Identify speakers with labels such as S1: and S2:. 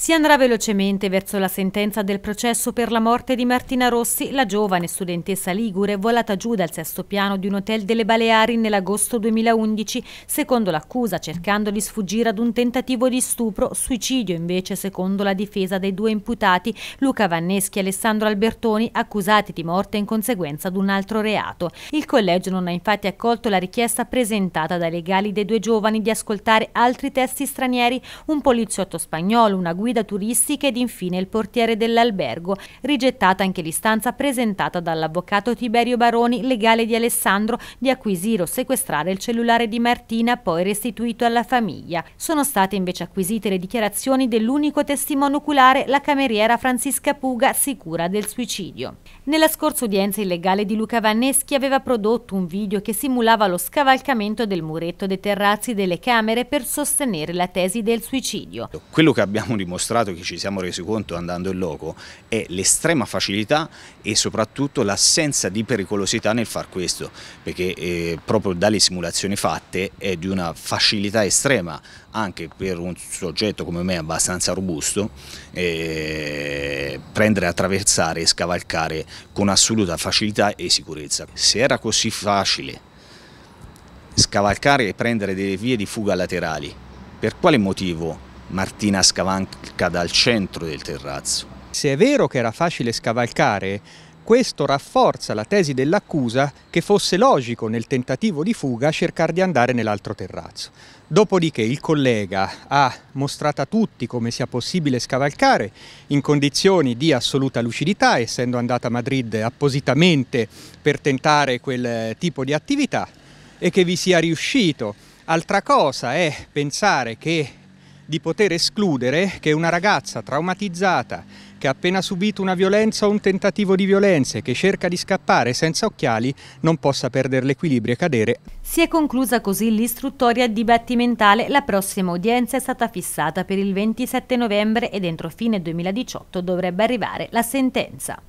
S1: Si andrà velocemente verso la sentenza del processo per la morte di Martina Rossi, la giovane studentessa ligure volata giù dal sesto piano di un hotel delle Baleari nell'agosto 2011, secondo l'accusa cercando di sfuggire ad un tentativo di stupro, suicidio invece secondo la difesa dei due imputati, Luca Vanneschi e Alessandro Albertoni, accusati di morte in conseguenza di un altro reato. Il collegio non ha infatti accolto la richiesta presentata dai legali dei due giovani di ascoltare altri testi stranieri, un poliziotto spagnolo, una guida guida turistica ed infine il portiere dell'albergo, rigettata anche l'istanza presentata dall'avvocato Tiberio Baroni, legale di Alessandro, di acquisire o sequestrare il cellulare di Martina, poi restituito alla famiglia. Sono state invece acquisite le dichiarazioni dell'unico testimone oculare, la cameriera Francisca Puga, sicura del suicidio. Nella scorsa udienza illegale di Luca Vanneschi aveva prodotto un video che simulava lo scavalcamento del muretto dei terrazzi delle camere per sostenere la tesi del suicidio.
S2: Quello che abbiamo dimostrato dimostrato che ci siamo resi conto andando in loco è l'estrema facilità e soprattutto l'assenza di pericolosità nel far questo, perché eh, proprio dalle simulazioni fatte è di una facilità estrema anche per un soggetto come me abbastanza robusto, eh, prendere, attraversare e scavalcare con assoluta facilità e sicurezza. Se era così facile scavalcare e prendere delle vie di fuga laterali, per quale motivo Martina scavalca dal centro del terrazzo. Se è vero che era facile
S3: scavalcare, questo rafforza la tesi dell'accusa che fosse logico nel tentativo di fuga cercare di andare nell'altro terrazzo. Dopodiché il collega ha mostrato a tutti come sia possibile scavalcare in condizioni di assoluta lucidità, essendo andata a Madrid appositamente per tentare quel tipo di attività e che vi sia riuscito. Altra cosa è pensare che di poter escludere che una ragazza traumatizzata che ha appena subito una violenza o un tentativo di violenza e che cerca di scappare senza occhiali non possa perdere l'equilibrio e cadere.
S1: Si è conclusa così l'istruttoria dibattimentale. La prossima udienza è stata fissata per il 27 novembre e entro fine 2018 dovrebbe arrivare la sentenza.